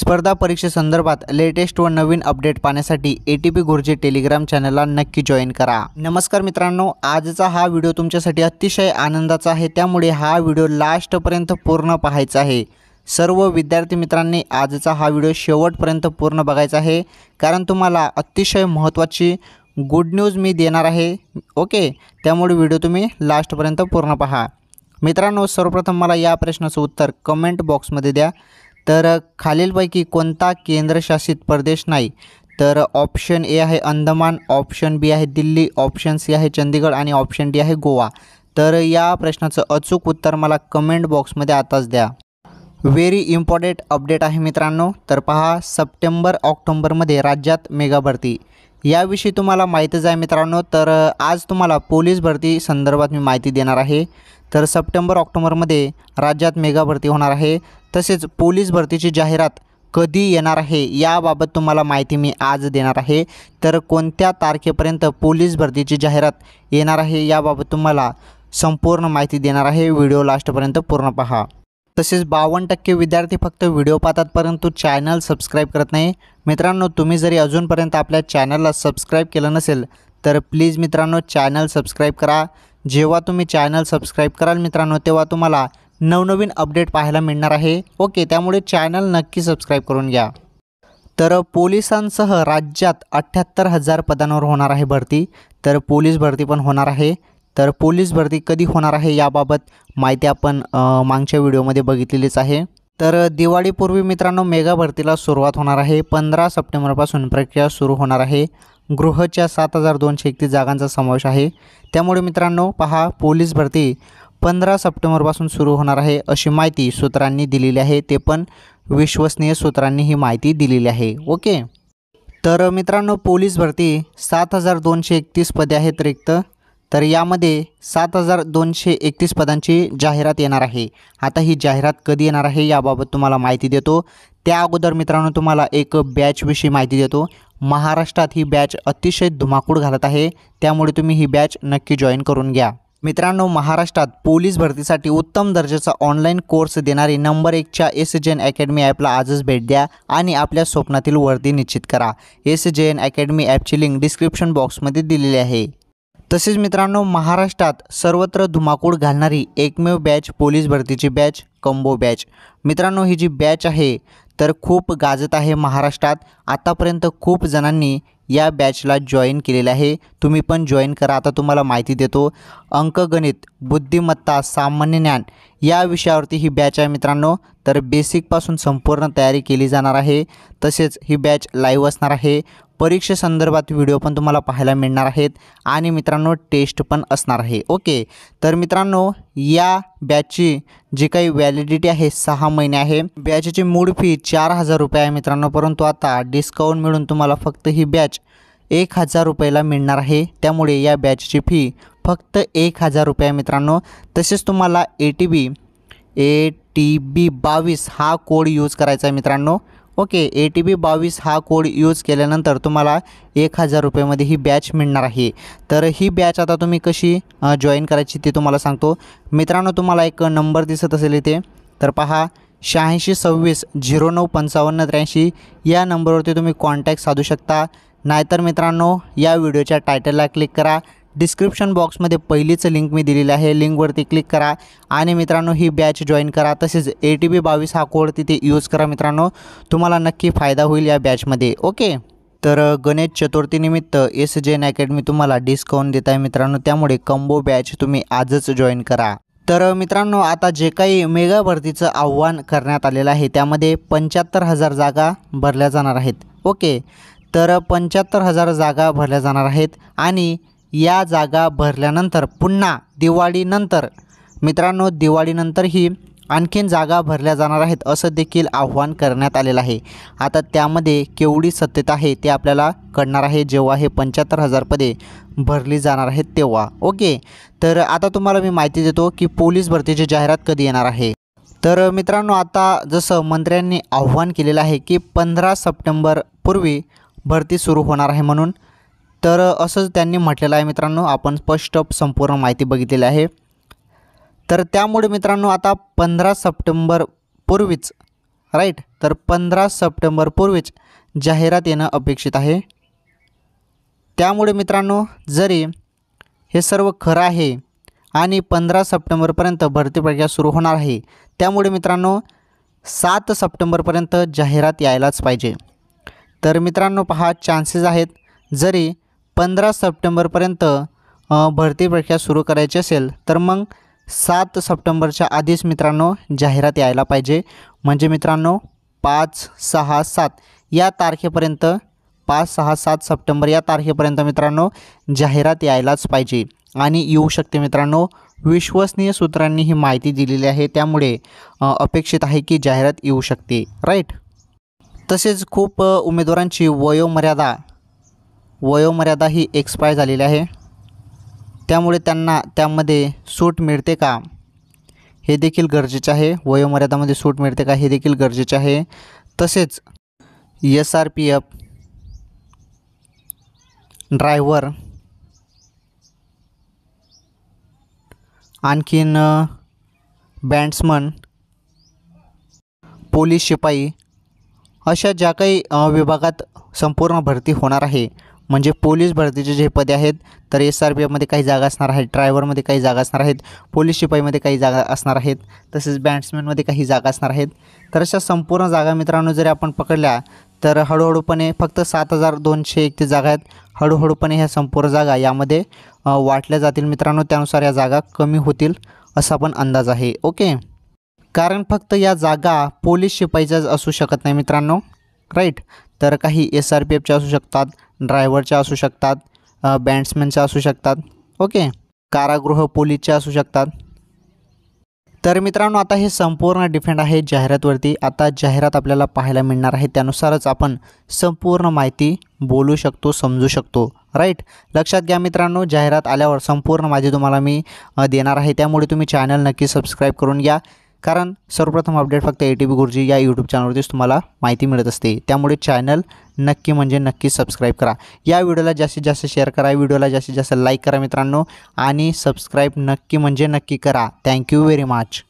स्पर्धा परीक्षेसंदर्भात लेटेस्ट व नवीन अपडेट पाहण्यासाठी A T P Guruji Telegram चॅनलला नक्की जॉईन करा नमस्कार मित्रांनो आजचा हा व्हिडिओ तुमच्यासाठी अतिशय आनंदाचा आहे त्यामुळे हा व्हिडिओ लास्टपर्यंत पूर्ण पाहायचा आहे सर्व विद्यार्थी मित्रांनी आजचा हा व्हिडिओ शेवटपर्यंत पूर्ण बघायचा आहे कारण तुम्हाला अतिशय महत्त्वाची गुड न्यूज मी देणार आहे ओके त्यामुळे व्हिडिओ तुम्ही लास्टपर्यंत पूर्ण पहा मित्रांनो सर्वप्रथम मला या प्रश्नाचं उत्तर कमेंट बॉक्समध्ये द्या तर खालीलपैकी कोणता केंद्रशासित प्रदेश नाही तर ऑप्शन ए आहे अंदमान ऑप्शन बी आहे दिल्ली ऑप्शन सी आहे चंदीगड आणि ऑप्शन डी आहे गोवा तर या प्रश्नाचं अचूक उत्तर मला कमेंट बॉक्समध्ये आताच द्या व्हेरी इम्पॉर्टंट अपडेट आहे मित्रांनो तर पहा सप्टेंबर ऑक्टोंबरमध्ये राज्यात मेगा भरती याविषयी तुम्हाला माहितीच आहे मित्रांनो तर आज तुम्हाला पोलीस भरती संदर्भात मी माहिती देणार आहे तर सप्टेंबर ऑक्टोबरमध्ये राज्यात मेगा भरती होणार आहे तसेच पोलीस भरतीची जाहिरात कधी येणार आहे याबाबत तुम्हाला माहिती मी आज देणार आहे तर कोणत्या तारखेपर्यंत पोलीस भरतीची जाहिरात येणार आहे याबाबत तुम्हाला संपूर्ण माहिती देणार आहे व्हिडिओ लास्टपर्यंत पूर्ण पहा तसेच बावन्न टक्के विद्यार्थी फक्त व्हिडिओ पाहतात परंतु चॅनल सबस्क्राईब करत नाही मित्रांनो तुम्ही जरी अजूनपर्यंत आपल्या चॅनलला सबस्क्राईब केलं नसेल तर प्लीज मित्रांनो चॅनल सबस्क्राईब करा जेव्हा तुम्ही चॅनल सबस्क्राईब कराल मित्रांनो तेव्हा तुम्हाला नवनवीन अपडेट पाहायला मिळणार आहे ओके त्यामुळे चॅनल नक्की सबस्क्राईब करून घ्या तर पोलिसांसह राज्यात अठ्ठ्याहत्तर हजार पदांवर होणार आहे भरती तर पोलीस भरती पण होणार आहे तर पोलीस भरती कधी होणार आहे याबाबत माहिती आपण मागच्या व्हिडिओमध्ये बघितलेलीच आहे तर दिवाळीपूर्वी मित्रांनो मेगा भरतीला सुरुवात होणार आहे पंधरा सप्टेंबरपासून प्रक्रिया सुरू होणार आहे गृहच्या सात हजार दोनशे एकतीस जागांचा समावेश आहे त्यामुळे मित्रांनो पहा पोलीस भरती पंधरा सप्टेंबरपासून सुरू होणार आहे अशी माहिती सूत्रांनी दिलेली आहे ते पण विश्वसनीय सूत्रांनी ही माहिती दिलेली आहे ओके तर मित्रांनो पोलीस भरती सात हजार दोनशे एकतीस पदे आहेत रिक्त तर यामध्ये सात हजार दोनशे एकतीस पदांची जाहिरात येणार आहे आता ही जाहिरात कधी येणार आहे याबाबत तुम्हाला माहिती देतो त्या अगोदर मित्रांनो तुम्हाला एक बॅचविषयी माहिती देतो महाराष्ट्रात ही बॅच अतिशय धुमाकूळ घालत आहे त्यामुळे तुम्ही ही बॅच नक्की जॉईन करून घ्या मित्रांनो महाराष्ट्रात पोलीस भरतीसाठी उत्तम दर्जाचा ऑनलाईन कोर्स देणारी नंबर एकच्या एस जे एन अकॅडमी ॲपला आजच भेट द्या आणि आपल्या स्वप्नातील वर्दी निश्चित करा एस जे एन अकॅडमी ॲपची लिंक डिस्क्रिप्शन बॉक्समध्ये दिलेली आहे तसेच मित्रांनो महाराष्ट्रात सर्वत्र धुमाकूळ घालणारी एकमेव बॅच पोलीस भरतीची बॅच कंबो बॅच मित्रांनो ही जी बॅच आहे तर खूप गाजत आहे महाराष्ट्रात आतापर्यंत खूप जणांनी या बॅचला जॉईन केलेलं आहे तुम्ही पण जॉईन करा आता तुम्हाला माहिती देतो अंकगणित बुद्धिमत्ता सामान्य ज्ञान या विषयावरती ही बॅच आहे मित्रांनो तर बेसिकपासून संपूर्ण तयारी केली जाणार आहे तसेच ही बॅच लाईव्ह असणार आहे परीक्षेसंदर्भात व्हिडिओ पण तुम्हाला पाहायला मिळणार आहेत आणि मित्रांनो टेस्ट पण असणार आहे ओके तर मित्रांनो या बॅचची जी काही व्हॅलिडिटी आहे सहा महिने आहे बॅचची मूळ फी चार हजार रुपये आहे मित्रांनो परंतु आता डिस्काउंट मिळून तुम्हाला फक्त ही बॅच एक हजार रुपयाला मिळणार आहे त्यामुळे या बॅचची फी फक्त एक हजार रुपये मित्रांनो तसेच तुम्हाला A T B A T बी बावीस हा कोड यूज करायचा आहे मित्रांनो ओके ए टी बी बावीस हा कोड यूज केल्यानंतर तुम्हाला एक हजार रुपयेमध्ये ही बॅच मिळणार आहे तर ही बॅच आता तुम्ही कशी जॉईन करायची ती तुम्हाला सांगतो मित्रांनो तुम्हाला एक नंबर दिसत असेल इथे तर पहा शहाऐंशी सव्वीस झिरो नऊ पंचावन्न त्र्याऐंशी या नंबरवरती तुम्ही कॉन्टॅक्ट साधू शकता नाहीतर मित्रांनो या व्हिडिओच्या टायटलला क्लिक करा डिस्क्रिप्शन बॉक्समध्ये पहिलीच लिंक मी दिलेलं आहे लिंकवरती क्लिक करा आणि मित्रांनो ही बॅच जॉईन करा तसेच ए टी बी बावीस हा कोड तिथे यूज करा मित्रांनो तुम्हाला नक्की फायदा होईल या बॅचमध्ये ओके तर गणेश चतुर्थीनिमित्त एस जे एन अकॅडमी तुम्हाला डिस्काउंट देत आहे मित्रांनो त्यामुळे कंबो बॅच तुम्ही आजच जॉईन करा तर मित्रांनो आता जे काही मेगा भरतीचं आव्हान करण्यात आलेलं आहे त्यामध्ये पंच्याहत्तर हजार जागा भरल्या जाणार आहेत ओके तर पंच्याहत्तर हजार जागा भरल्या जाणार आहेत आणि या जागा भरल्यानंतर पुन्हा दिवाळीनंतर मित्रांनो दिवाळीनंतरही आणखीन जागा भरल्या जाणार आहेत असं देखील आव्हान करण्यात आलेलं आहे आता त्यामध्ये केवढी सत्यता आहे ते आपल्याला कळणार आहे जेव्हा हे पंच्याहत्तर हजार पदे भरली जाणार आहेत तेव्हा ओके तर आता तुम्हाला मी माहिती देतो की पोलीस भरतीची जाहिरात कधी येणार आहे तर मित्रांनो आता जसं मंत्र्यांनी आव्हान केलेलं आहे की पंधरा सप्टेंबर पूर्वी भरती सुरू होणार आहे म्हणून तर असंच त्यांनी म्हटलेलं आहे मित्रांनो आपण स्पष्ट संपूर्ण माहिती बघितलेली आहे तर त्यामुळे मित्रांनो आता पंधरा सप्टेंबर पूर्वीच राईट तर पंधरा सप्टेंबर पूर्वीच जाहिरात येणं अपेक्षित आहे त्यामुळे मित्रांनो जरी हे सर्व खरं आहे आणि पंधरा सप्टेंबरपर्यंत भरती प्रक्रिया सुरू होणार आहे त्यामुळे मित्रांनो सात सप्टेंबरपर्यंत जाहिरात यायलाच पाहिजे तर मित्रांनो पहा चान्सेस आहेत जरी पंधरा सप्टेंबरपर्यंत भरती प्रक्रिया सुरू करायची असेल तर मग सात सप्टेंबरच्या आधीच मित्रांनो जाहिरात यायला पाहिजे म्हणजे मित्रांनो पाच सहा सात या तारखेपर्यंत पाच सहा सात सप्टेंबर या तारखेपर्यंत मित्रांनो जाहिरात यायलाच पाहिजे आणि येऊ शकते मित्रांनो विश्वसनीय सूत्रांनी ही माहिती दिलेली आहे त्यामुळे अपेक्षित आहे की जाहिरात येऊ शकते राईट तसेच खूप उमेदवारांची वयोमर्यादा वयोमर्यादा ही एक्सपायर झालेली आहे त्यामुळे त्यांना त्यामध्ये सूट मिळते का हे देखील गरजेचे आहे वयोमर्यादामध्ये सूट मिळते का हे देखील गरजेचे आहे तसेच S R P F driver आणखीन बँड्समन पोलीस शिपाई अशा ज्या काही विभागात संपूर्ण भरती होणार आहे म्हणजे पोलीस भरतीचे जे पदे आहेत तर एस आर पी एफमध्ये काही जागा असणार आहेत ड्रायव्हरमध्ये काही जागा असणार आहेत पोलीस शिपाईमध्ये काही जागा असणार आहेत तसेच बॅट्समॅनमध्ये काही जागा असणार आहेत तर अशा संपूर्ण जागा मित्रांनो जरी आपण पकडल्या तर हळूहळूपणे फक्त सात हजार दोनशे एकतीस जागा आहेत हळूहळूपणे ह्या संपूर्ण जागा यामध्ये वाटल्या जातील मित्रांनो त्यानुसार या जागा कमी होतील असा पण अंदाज आहे ओके कारण फक्त या जागा पोलीस शिपाईच्याच असू शकत नाही मित्रांनो राईट तर काही एस आर पी एफच्या असू शकतात ड्रायव्हरच्या असू शकतात बँड्समॅनच्या असू शकतात ओके कारागृह पोलीसच्या असू शकतात तर मित्रांनो आता हे संपूर्ण डिफेंड आहे जाहिरातवरती आता जाहिरात आपल्याला पाहायला मिळणार आहे त्यानुसारच आपण संपूर्ण माहिती बोलू शकतो समजू शकतो राईट लक्षात घ्या मित्रांनो जाहिरात आल्यावर संपूर्ण माहिती तुम्हाला मी देणार आहे त्यामुळे तुम्ही चॅनल नक्की सबस्क्राईब करून घ्या कारण सर्वप्रथम अपडेट फक्त ए टी बी गुरुजी या यूट्यूब चॅनलवरतीच तुम्हाला माहिती मिळत असते त्यामुळे चॅनल नक्की म्हणजे नक्की सबस्क्राईब करा या व्हिडिओला जास्तीत जास्त शेअर करा व्हिडिओला जास्तीत जास्त लाईक करा मित्रांनो आणि सबस्क्राईब नक्की म्हणजे नक्की करा थँक्यू व्हेरी मच